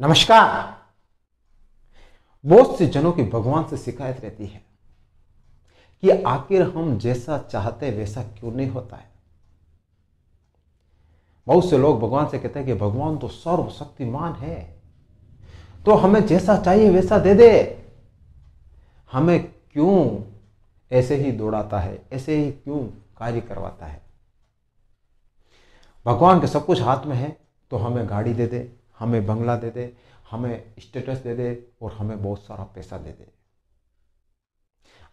नमस्कार बहुत से जनों की भगवान से शिकायत रहती है कि आखिर हम जैसा चाहते वैसा क्यों नहीं होता है बहुत से लोग भगवान से कहते हैं कि भगवान तो सर्वशक्तिमान है तो हमें जैसा चाहिए वैसा दे दे हमें क्यों ऐसे ही दौड़ाता है ऐसे ही क्यों कार्य करवाता है भगवान के सब कुछ हाथ में है तो हमें गाड़ी दे दे हमें बंगला दे दे हमें स्टेटस दे दे और हमें बहुत सारा पैसा दे दे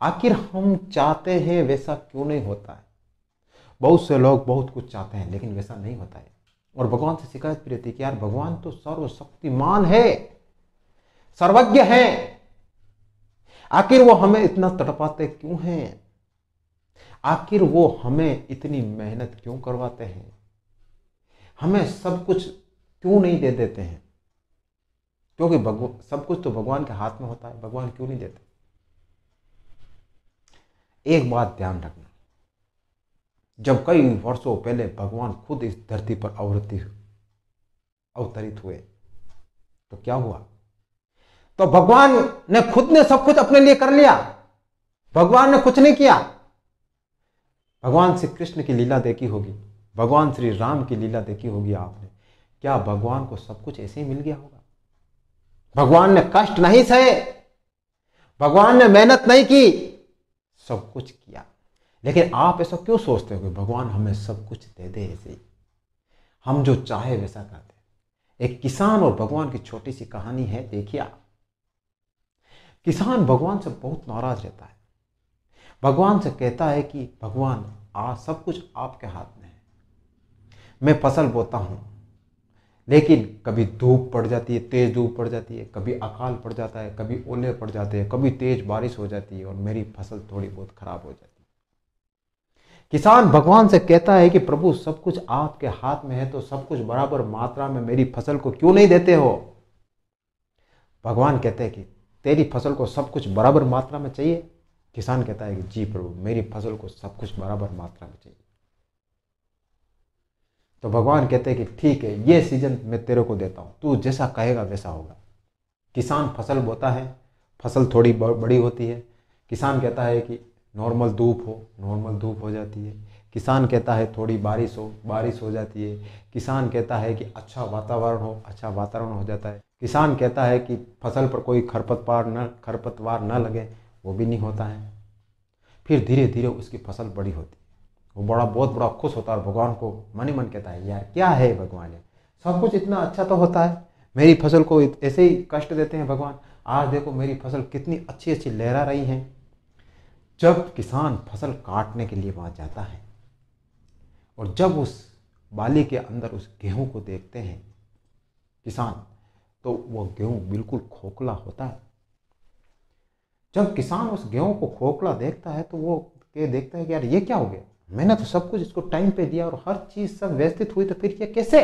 आखिर हम चाहते हैं वैसा क्यों नहीं होता है बहुत से लोग बहुत कुछ चाहते हैं लेकिन वैसा नहीं होता है और भगवान से शिकायत भी रहती है कि यार भगवान तो सर्वशक्तिमान है सर्वज्ञ है आखिर वो हमें इतना तड़पाते क्यों हैं आखिर वो हमें इतनी मेहनत क्यों करवाते हैं हमें सब कुछ क्यों नहीं दे देते हैं क्योंकि भगवान सब कुछ तो भगवान के हाथ में होता है भगवान क्यों नहीं देते एक बात ध्यान रखना जब कई वर्षों पहले भगवान खुद इस धरती पर अवृत्ति अवतरित हुए तो क्या हुआ तो भगवान ने खुद ने सब कुछ अपने लिए कर लिया भगवान ने कुछ नहीं किया भगवान श्री कृष्ण की लीला देखी होगी भगवान श्री राम की लीला देखी होगी आपने क्या भगवान को सब कुछ ऐसे ही मिल गया होगा भगवान ने कष्ट नहीं सहे भगवान ने मेहनत नहीं की सब कुछ किया लेकिन आप ऐसा क्यों सोचते हो कि भगवान हमें सब कुछ दे दे ऐसे ही हम जो चाहे वैसा करते एक किसान और भगवान की छोटी सी कहानी है देखिए आप किसान भगवान से बहुत नाराज रहता है भगवान से कहता है कि भगवान आज सब कुछ आपके हाथ में है मैं फसल बोता हूं लेकिन कभी धूप पड़ जाती है तेज़ धूप पड़ जाती है कभी अकाल पड़ जाता है कभी ओले पड़ जाते हैं कभी तेज़ बारिश हो जाती है और मेरी फसल थोड़ी बहुत खराब हो जाती है किसान भगवान से कहता है कि प्रभु सब कुछ आपके हाथ में है तो सब कुछ बराबर मात्रा में मेरी फसल को क्यों नहीं देते हो भगवान कहते हैं कि तेरी फसल को सब कुछ बराबर मात्रा में चाहिए किसान कहता है कि जी प्रभु मेरी फसल को सब कुछ बराबर मात्रा में चाहिए तो भगवान कहते हैं कि ठीक है ये सीजन मैं तेरे को देता हूँ तू जैसा कहेगा वैसा होगा किसान फसल बोता है फसल थोड़ी बड़ी होती है किसान कहता है कि नॉर्मल धूप हो नॉर्मल धूप हो जाती है किसान कहता है थोड़ी बारिश हो बारिश हो जाती है किसान कहता है कि अच्छा वातावरण हो अच्छा वातावरण हो जाता है किसान कहता है कि फसल पर कोई खरपतवार न खरपतवार न लगे वो भी नहीं होता है फिर धीरे धीरे उसकी फसल बड़ी होती है वो बड़ा बहुत बड़ा खुश होता है और भगवान को मन ही मन कहता है यार क्या है भगवान ये सब कुछ इतना अच्छा तो होता है मेरी फसल को ऐसे ही कष्ट देते हैं भगवान आज देखो मेरी फसल कितनी अच्छी अच्छी लहरा रही है जब किसान फसल काटने के लिए वहाँ जाता है और जब उस बाली के अंदर उस गेहूं को देखते हैं किसान तो वह गेहूं बिल्कुल खोखला होता है जब किसान उस गेहूं को खोखला देखता है तो वो ये देखता है कि यार ये क्या हो गया मैंने तो सब कुछ इसको टाइम पे दिया और हर चीज सब व्यवस्थित हुई तो फिर ये कैसे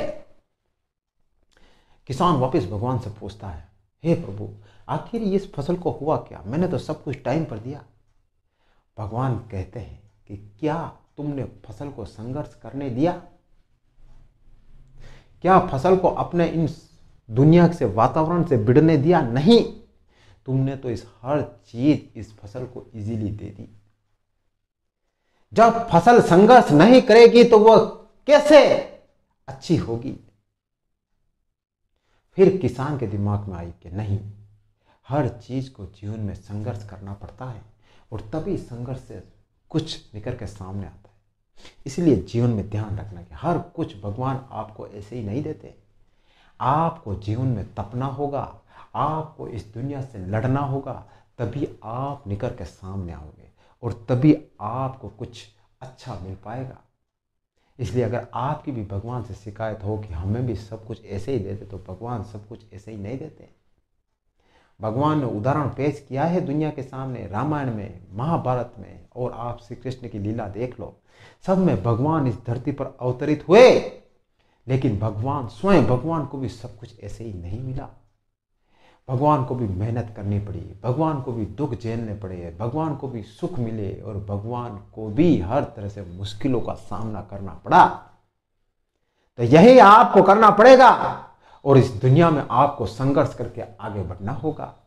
किसान वापस भगवान से पूछता है हे प्रभु आखिर इस फसल को हुआ क्या मैंने तो सब कुछ टाइम पर दिया भगवान कहते हैं कि क्या तुमने फसल को संघर्ष करने दिया क्या फसल को अपने इन दुनिया से वातावरण से बिड़ने दिया नहीं तुमने तो इस हर चीज इस फसल को इजीली दे दी जब फसल संघर्ष नहीं करेगी तो वह कैसे अच्छी होगी फिर किसान के दिमाग में आई कि नहीं हर चीज को जीवन में संघर्ष करना पड़ता है और तभी संघर्ष से कुछ निकल के सामने आता है इसलिए जीवन में ध्यान रखना कि हर कुछ भगवान आपको ऐसे ही नहीं देते आपको जीवन में तपना होगा आपको इस दुनिया से लड़ना होगा तभी आप निकल के सामने आओगे और तभी आपको कुछ अच्छा मिल पाएगा इसलिए अगर आपकी भी भगवान से शिकायत हो कि हमें भी सब कुछ ऐसे ही देते तो भगवान सब कुछ ऐसे ही नहीं देते भगवान ने उदाहरण पेश किया है दुनिया के सामने रामायण में महाभारत में और आप श्री कृष्ण की लीला देख लो सब में भगवान इस धरती पर अवतरित हुए लेकिन भगवान स्वयं भगवान को भी सब कुछ ऐसे ही नहीं मिला भगवान को भी मेहनत करनी पड़ी भगवान को भी दुख झेलने पड़े भगवान को भी सुख मिले और भगवान को भी हर तरह से मुश्किलों का सामना करना पड़ा तो यही आपको करना पड़ेगा और इस दुनिया में आपको संघर्ष करके आगे बढ़ना होगा